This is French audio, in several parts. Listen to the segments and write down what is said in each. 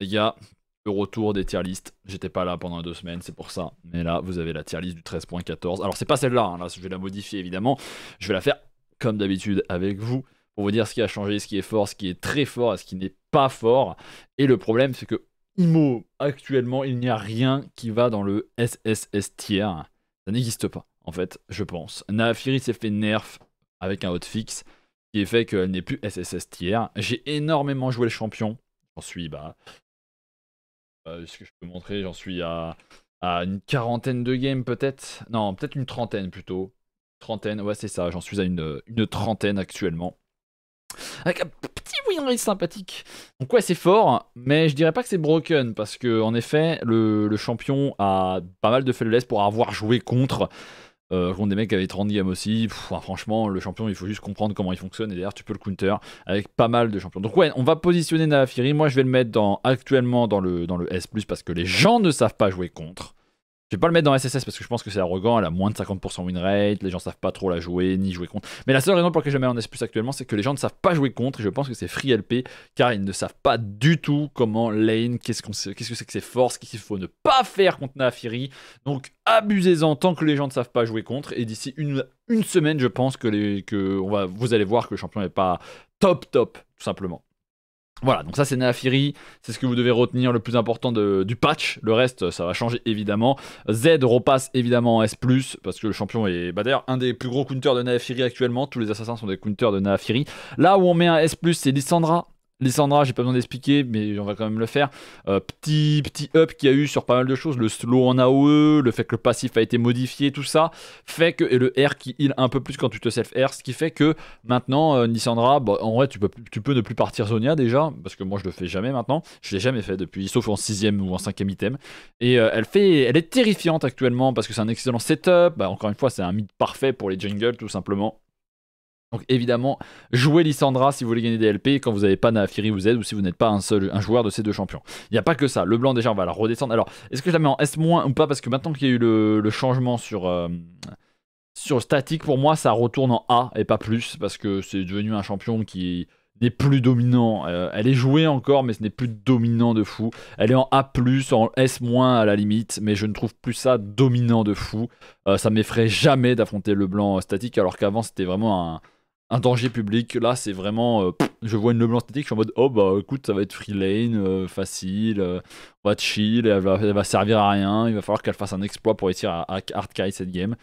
Les gars, le retour des tier list. J'étais pas là pendant deux semaines, c'est pour ça. Mais là, vous avez la tier list du 13.14. Alors, c'est pas celle-là, hein. là, je vais la modifier évidemment. Je vais la faire comme d'habitude avec vous pour vous dire ce qui a changé, ce qui est fort, ce qui est très fort et ce qui n'est pas fort. Et le problème, c'est que IMO, actuellement, il n'y a rien qui va dans le SSS tier. Ça n'existe pas, en fait, je pense. Naafiri s'est fait nerf avec un hotfix qui est fait qu'elle n'est plus SSS tier. J'ai énormément joué le champion. J'en suis bah, euh, ce que je peux montrer, j'en suis à, à, une quarantaine de games peut-être. Non, peut-être une trentaine plutôt. Trentaine, ouais c'est ça, j'en suis à une, une trentaine actuellement. Avec un petit win sympathique. Donc ouais, c'est fort, mais je dirais pas que c'est broken, parce que en effet, le, le champion a pas mal de faiblesses pour avoir joué contre contre euh, des mecs avec 30 games aussi, franchement, le champion, il faut juste comprendre comment il fonctionne. Et derrière, tu peux le counter avec pas mal de champions. Donc, ouais, on va positionner Nafiri Moi, je vais le mettre dans, actuellement dans le, dans le S, parce que les gens ne savent pas jouer contre. Je vais pas le mettre dans SSS parce que je pense que c'est arrogant, elle a moins de 50% win rate, les gens savent pas trop la jouer, ni jouer contre. Mais la seule raison pour laquelle je mets en S actuellement, c'est que les gens ne savent pas jouer contre, et je pense que c'est free LP, car ils ne savent pas du tout comment lane, qu'est-ce quest -ce que c'est que ses forces, qu'est-ce qu'il faut ne pas faire contre Naafiri. Donc abusez-en tant que les gens ne savent pas jouer contre, et d'ici une, une semaine, je pense que, les, que on va, vous allez voir que le champion n'est pas top top, tout simplement. Voilà, donc ça c'est Naafiri, c'est ce que vous devez retenir le plus important du patch. Le reste, ça va changer évidemment. Z repasse évidemment en S, parce que le champion est bah, d'ailleurs un des plus gros counters de Naafiri actuellement. Tous les assassins sont des counters de Naafiri. Là où on met un S, c'est Lissandra. Lissandra, j'ai pas besoin d'expliquer, mais on va quand même le faire. Euh, petit, petit up qu'il y a eu sur pas mal de choses, le slow en AOE, le fait que le passif a été modifié, tout ça, fait que, et le R qui heal un peu plus quand tu te self-air, ce qui fait que maintenant, euh, bah, en vrai, tu peux, tu peux ne plus partir Zonia déjà, parce que moi je le fais jamais maintenant, je l'ai jamais fait depuis, sauf en 6 ou en 5 item. Et euh, elle, fait, elle est terrifiante actuellement parce que c'est un excellent setup, bah, encore une fois, c'est un mythe parfait pour les jungles tout simplement. Donc évidemment, jouez Lissandra si vous voulez gagner des LP quand vous n'avez pas Naafiri vous aide ou si vous n'êtes pas un seul un joueur de ces deux champions. Il n'y a pas que ça. Le blanc déjà on va la redescendre. Alors est-ce que je la mets en S- ou pas Parce que maintenant qu'il y a eu le, changement sur, euh, sur statique, pour moi ça retourne en A et pas plus parce que c'est devenu un champion qui n'est plus dominant. Euh, elle est jouée encore mais ce n'est plus dominant de fou. Elle est en A+, en S- à la limite, mais je ne trouve plus ça dominant de fou. Euh, ça m'effraie jamais d'affronter le blanc statique alors qu'avant c'était vraiment un un danger public. Là, c'est vraiment. Euh, je vois une noble statique, je suis en mode oh bah écoute, ça va être free lane, euh, facile, euh, on va chill, elle va, servir à rien. Il va falloir qu'elle fasse un exploit pour réussir à, hard carry cette game.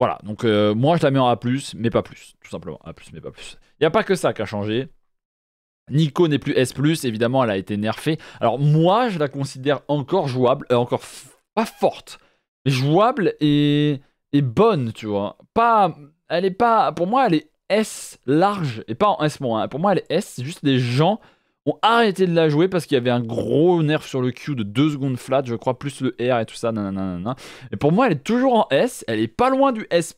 Voilà, donc moi je la mets en A, mais pas plus, tout simplement. A, mais pas plus. Il n'y a pas que ça qui a changé. Nico n'est plus S, évidemment, elle a été nerfée. Alors moi, je la considère encore jouable, encore pas forte, mais jouable et, et bonne, tu vois. Pas. Elle est pas. Pour moi, elle est S large, et pas en S moins. Hein. Pour moi, elle est S, c'est juste les gens ont arrêté de la jouer parce qu'il y avait un gros nerf sur le Q de 2 secondes flat, je crois, plus le R et tout ça, nanana. Et pour moi, elle est toujours en S, elle est pas loin du S+,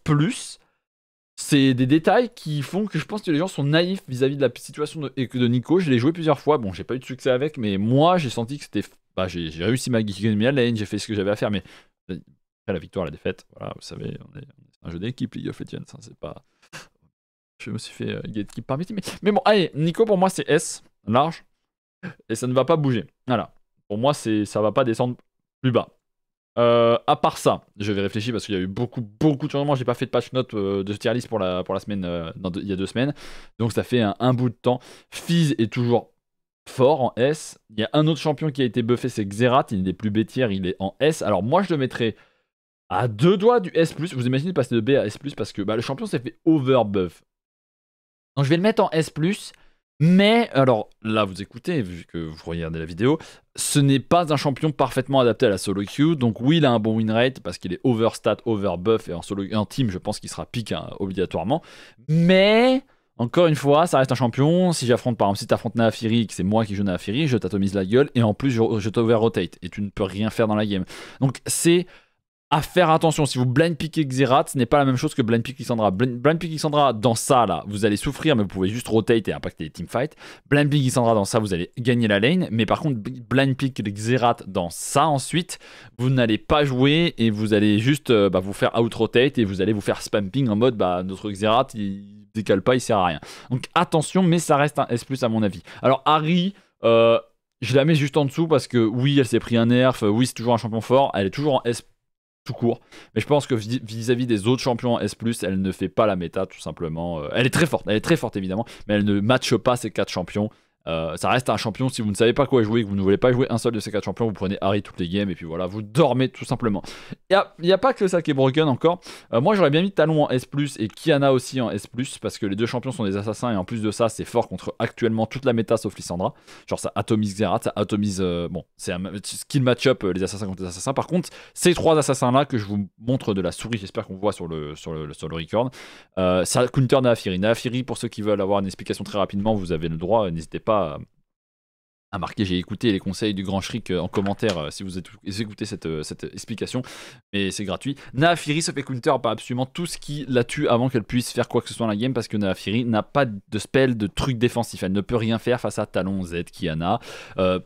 c'est des détails qui font que je pense que les gens sont naïfs vis-à-vis de la situation de, de Nico. Je l'ai joué plusieurs fois. Bon, j'ai pas eu de succès avec, mais moi, j'ai senti que c'était. Bah, j'ai réussi ma game Lane, j'ai fait ce que j'avais à faire, mais après la victoire, la défaite, voilà, vous savez, on est, un jeu d'équipe, League of Legends, hein, c'est pas. Je me suis fait euh, gatekeep par Mais, bon, allez, Nico pour moi c'est S, large. Et ça ne va pas bouger. Voilà. Pour moi, c'est ça va pas descendre plus bas. Euh, à part ça, je vais réfléchir parce qu'il y a eu beaucoup, beaucoup de changements. J'ai pas fait de patch note euh, de tier list pour la, pour la semaine, euh, il y a deux semaines. Donc ça fait un, bout de temps. Fizz est toujours fort en S. Il y a un autre champion qui a été buffé, c'est Xerath. Il n'est plus bêtière, il est en S. Alors moi, je le mettrais à deux doigts du S. Vous imaginez passer de B à S, parce que bah, le champion s'est fait overbuff. Donc je vais le mettre en S+. Mais alors là, vous écoutez, vu que vous regardez la vidéo, ce n'est pas un champion parfaitement adapté à la solo queue. Donc oui, il a un bon win rate parce qu'il est overstat, overbuff et en solo en team, je pense qu'il sera pick hein, obligatoirement. Mais encore une fois, ça reste un champion. Si j'affronte par exemple, si t'affrontes Naafiri, que c'est moi qui joue Naafiri, je t'atomise la gueule et en plus je, je t'overrotate et tu ne peux rien faire dans la game. Donc c'est à faire attention. Si vous blind pick Xerath, ce n'est pas la même chose que blind pick Xandra. Blind, pick Xandra dans ça, là, vous allez souffrir, mais vous pouvez juste rotate et impacter les teamfights. Blind pick Xandra dans ça, vous allez gagner la lane. Mais par contre, blind pick Xerath dans ça ensuite, vous n'allez pas jouer et vous allez juste euh, bah, vous faire out rotate et vous allez vous faire spamping en mode bah, notre Xerath, il décale pas, il sert à rien. Donc attention, mais ça reste un S, à mon avis. Alors, Harry. Euh, je la mets juste en dessous parce que oui, elle s'est pris un nerf, euh, oui, c'est toujours un champion fort, elle est toujours en S tout court. Mais je pense que vis-à-vis des autres champions S, elle ne fait pas la méta, tout simplement. Euh, elle est très forte, elle est très forte évidemment, mais elle ne matche pas ces quatre champions. Euh, ça reste un champion. Si vous ne savez pas quoi jouer, que vous ne voulez pas jouer un seul de ces quatre champions, vous prenez Harry toutes les games et puis voilà, vous dormez tout simplement. Il n'y a, pas que ça qui est broken encore. Euh, moi, j'aurais bien mis Talon en S, et Kiana aussi en S, parce que les deux champions sont des assassins et en plus de ça, c'est fort contre actuellement toute la méta sauf Lissandra. Genre, ça atomise Xerath, ça atomise. Euh, bon, c'est un skill match-up, les assassins contre les assassins. Par contre, ces trois assassins-là que je vous montre de la souris, j'espère qu'on voit sur le, sur le, sur le record, ça counter Naafiri. Naafiri, pour ceux qui veulent avoir une explication très rapidement, vous avez le droit, n'hésitez pas up A marqué, J'ai écouté les conseils du grand Shriek euh, en commentaire euh, si vous écoutez cette, euh, cette explication, mais c'est gratuit. Naafiri se fait counter par absolument tout ce qui la tue avant qu'elle puisse faire quoi que ce soit dans la game parce que Naafiri n'a pas de spell, de truc défensif. Elle ne peut rien faire face à Talon, Z, Kiana.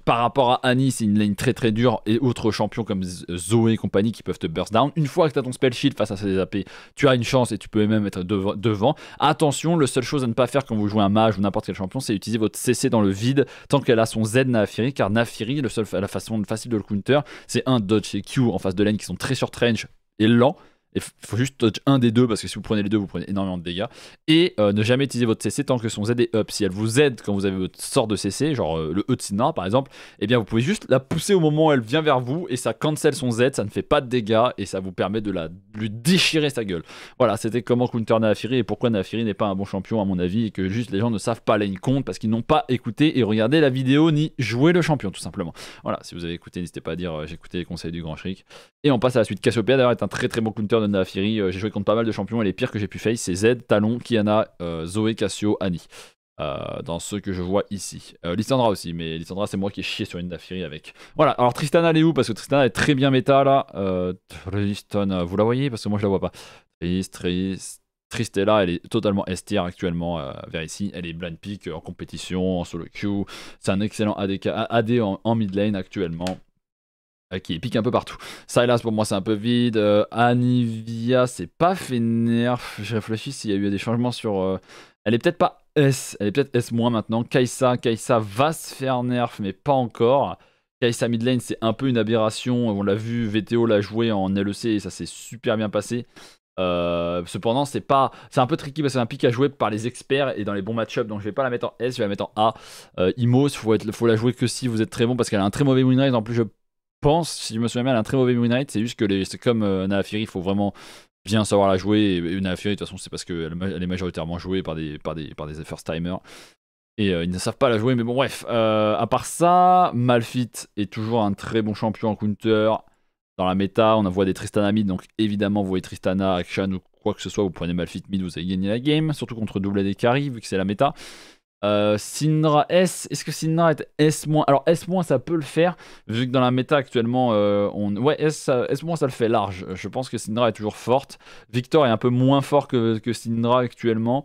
par rapport à Annie, c'est une lane très très dure et autres champions comme Zoé et compagnie qui peuvent te burst down. Une fois que tu as ton spell shield face à ces AP, tu as une chance et tu peux même être devant. Attention, le seule chose à ne pas faire quand vous jouez un mage ou n'importe quel champion, c'est utiliser votre CC dans le vide tant qu'elle a son Z nafir car Nafiri, le seul, la façon facile de le counter, c'est un dodge et Q en face de lane qui sont très sur trench et lent il faut juste un des deux parce que si vous prenez les deux, vous prenez énormément de dégâts. Et euh, ne jamais utiliser votre CC tant que son Z est up. Si elle vous aide quand vous avez votre sort de CC, genre euh, le E de Sidna par exemple, eh bien vous pouvez juste la pousser au moment où elle vient vers vous et ça cancel son Z, ça ne fait pas de dégâts et ça vous permet de la lui déchirer sa gueule. Voilà, c'était comment counter Naafiri et pourquoi Naafiri n'est pas un bon champion à mon avis et que juste les gens ne savent pas la lane compte parce qu'ils n'ont pas écouté et regardé la vidéo ni joué le champion tout simplement. Voilà, si vous avez écouté, n'hésitez pas à dire euh, j'ai écouté les conseils du grand shriek. Et on passe à la suite. Cassiopeia d'ailleurs est un très très bon counter de euh, j'ai joué contre pas mal de champions et les pires que j'ai pu face, c'est Z, Talon, Kiana, euh, Zoé, Cassio, Annie. Euh, dans ceux que je vois ici. Euh, Lissandra aussi, mais Lissandra c'est moi qui ai chié sur une avec. Voilà, alors Tristana elle est où Parce que Tristana est très bien méta là. Tristana, vous la voyez Parce que moi je la vois pas. Trist, Tristella, elle est totalement estière actuellement vers ici. Elle est blind pick en compétition, en solo queue. C'est un excellent ADK, AD en, en mid lane actuellement. Euh, qui pique un peu partout. Silas, pour moi, c'est un peu vide. Euh, Anivia, c'est pas fait nerf, Je réfléchis s'il y a eu des changements sur. Euh, elle est peut-être pas S, elle est peut-être S- moins maintenant. Kaisa, Kaisa va se faire nerf, mais pas encore. Kaisa Midlane, c'est un peu une aberration. On l'a vu, VTO l'a joué en LEC et ça s'est super bien passé. cependant, c'est pas, c'est un peu tricky parce que c'est un pick à jouer par les experts et dans les bons match Donc, je vais pas la mettre en S, je vais la mettre en A. Imos, faut, faut la jouer que si vous êtes très bon parce qu'elle a un très mauvais win En plus, je pense, si je me souviens bien, un très mauvais Moon C'est juste que les, c'est comme euh, Naafiri, il faut vraiment bien savoir la jouer. Et, Naafiri, de toute façon, c'est parce qu'elle elle est majoritairement jouée par des, par des, par des first-timers. Et euh, ils ne savent pas la jouer, mais bon, bref. Euh, à part ça, Malfit est toujours un très bon champion en counter. Dans la méta, on envoie des Tristana mid, donc évidemment, vous voyez Tristana, Action ou quoi que ce soit, vous prenez Malfit mid, vous avez gagné la game, surtout contre double AD carry, vu que c'est la méta. Euh, Sindra S, est-ce que Syndra est S-? Alors S- ça peut le faire, vu que dans la méta actuellement, euh, on... ouais, S, ça le fait large. Euh, je pense que Sindra est toujours forte. Victor est un peu moins fort que, que actuellement.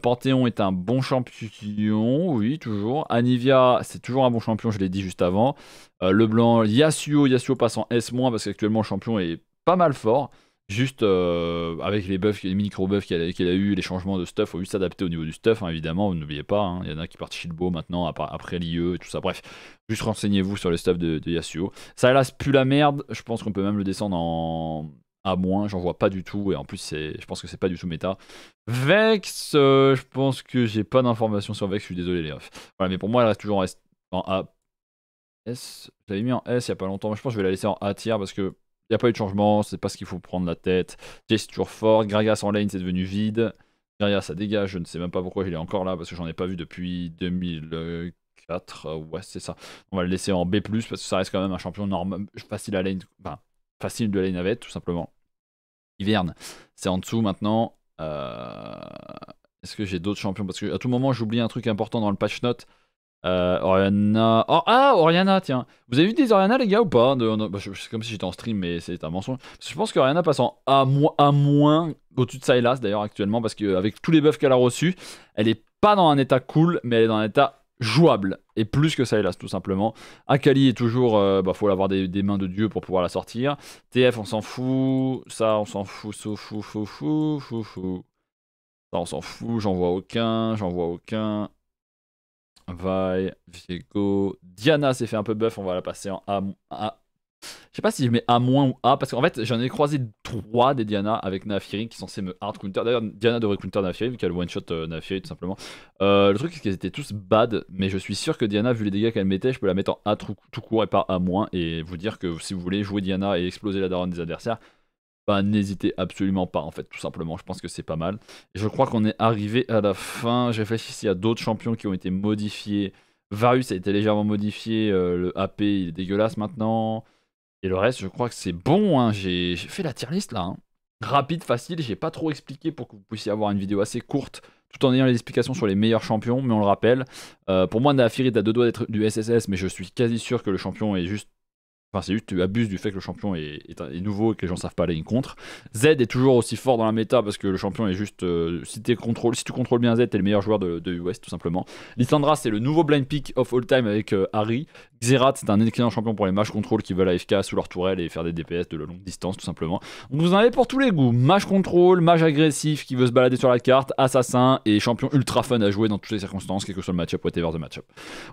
Panthéon est un bon champion, oui, toujours. Anivia, c'est toujours un bon champion, je l'ai dit juste avant. Leblanc, Yasuo, Yasuo passe en S- parce qu'actuellement le champion est pas mal fort. Juste euh, avec les buffs, les micro-buffs qu'elle a, eu, les changements de stuff, il faut juste s'adapter au niveau du stuff, hein, évidemment, n'oubliez pas, hein. il y en a qui partent chez beau maintenant, après l'IE et tout ça, bref, juste renseignez-vous sur le stuff de, Yasuo. Ça hélas plus la merde, je pense qu'on peut même le descendre en à moins, j'en vois pas du tout, et en plus je pense que c'est pas du tout méta. Vex, euh, je pense que j'ai pas d'informations sur Vex, je suis désolé les refs. Voilà, mais pour moi elle reste toujours en, A. S, je l'avais mis en S il y a pas longtemps, mais je pense que je vais la laisser en A tier parce que il n'y a pas eu de changement, c'est pas ce qu'il faut prendre la tête. Jace toujours fort, Gragas en lane c'est devenu vide. Gragas ça dégage, je ne sais même pas pourquoi il est encore là parce que j'en ai pas vu depuis 2004. Ouais, c'est ça. On va le laisser en B, parce que ça reste quand même un champion normal, facile à lane, facile de lane avec tout simplement. Hiverne, c'est en dessous maintenant. Euh, est-ce que j'ai d'autres champions Parce que à tout moment j'oublie un truc important dans le patch note. Euh, Oriana. Oh, ah, Oriana, tiens. Vous avez vu des Oriana, les gars, ou pas de... Bah, c'est comme si j'étais en stream, mais c'est un mensonge. je pense que Oriana passe en A-, moins au-dessus de Silas, d'ailleurs, actuellement, parce qu'avec tous les buffs qu'elle a reçus, elle est pas dans un état cool, mais elle est dans un état jouable et plus que ça tout simplement Akali est toujours euh, bah faut l'avoir des, des, mains de dieu pour pouvoir la sortir TF on s'en fout ça on s'en fout fou fou ça on s'en fout j'en vois aucun j'en vois aucun Vai, Viego. Diana s'est fait un peu buff, on va la passer en A. A. Je sais pas si je mets A- ou A, parce qu'en fait, j'en ai croisé 3 des Diana avec Nafiri qui sont censés me hard counter. D'ailleurs, Diana devrait counter Nafiri, vu qu'elle one-shot euh, Nafiri tout simplement. Euh, le truc, c'est qu'elles étaient tous bad, mais je suis sûr que Diana, vu les dégâts qu'elle mettait, je peux la mettre en A tout court et pas A-, et vous dire que si vous voulez jouer Diana et exploser la daronne des adversaires, bah, n'hésitez absolument pas, en fait, tout simplement. Je pense que c'est pas mal. Je crois qu'on est arrivé à la fin. Je réfléchis s'il y a d'autres champions qui ont été modifiés. Varus a été légèrement modifié. Euh, le AP, il est dégueulasse maintenant. Et le reste, je crois que c'est bon. Hein. J'ai fait la tier list là. Hein. Rapide, facile. J'ai pas trop expliqué pour que vous puissiez avoir une vidéo assez courte tout en ayant les explications sur les meilleurs champions, mais on le rappelle. Euh, pour moi, Nafirid a deux doigts d'être du SSS, mais je suis quasi sûr que le champion est juste Enfin, c'est juste, tu abuses du fait que le champion est, nouveau et que les gens savent pas aller une contre. Z est toujours aussi fort dans la méta parce que le champion est juste. Euh, si, contrôle, si tu contrôles bien Z, t'es le meilleur joueur de, US, tout simplement. Lissandra, c'est le nouveau blind pick of all time avec euh, Harry. Xerath, c'est un excellent champion pour les mages contrôle qui veulent AFK sous leur tourelle et faire des DPS de longue distance, tout simplement. Donc vous en avez pour tous les goûts. Mage contrôle, mage agressif qui veut se balader sur la carte, assassin et champion ultra fun à jouer dans toutes les circonstances, quel que soit le match-up, whatever the matchup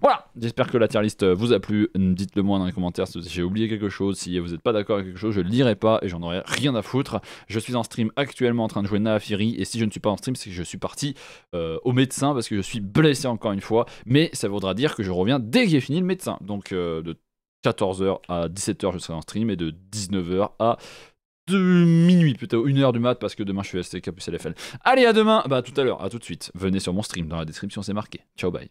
Voilà, j'espère que la tier list vous a plu. Dites-le moi dans les commentaires si j'ai oublié quelque chose. Si vous n'êtes pas d'accord avec quelque chose, je le lirai pas et j'en aurai rien à foutre. Je suis en stream actuellement en train de jouer Naafiri et si je ne suis pas en stream, c'est que je suis parti euh, au médecin parce que je suis blessé encore une fois. Mais ça voudra dire que je reviens dès que j'ai fini le médecin. Donc donc euh, de 14h à 17h, je serai en stream. Et de 19h à minuit, plutôt 1h du mat, parce que demain je suis STK plus LFL. Allez, à demain. Bah, à tout à l'heure. À tout de suite. Venez sur mon stream. Dans la description, c'est marqué. Ciao, bye.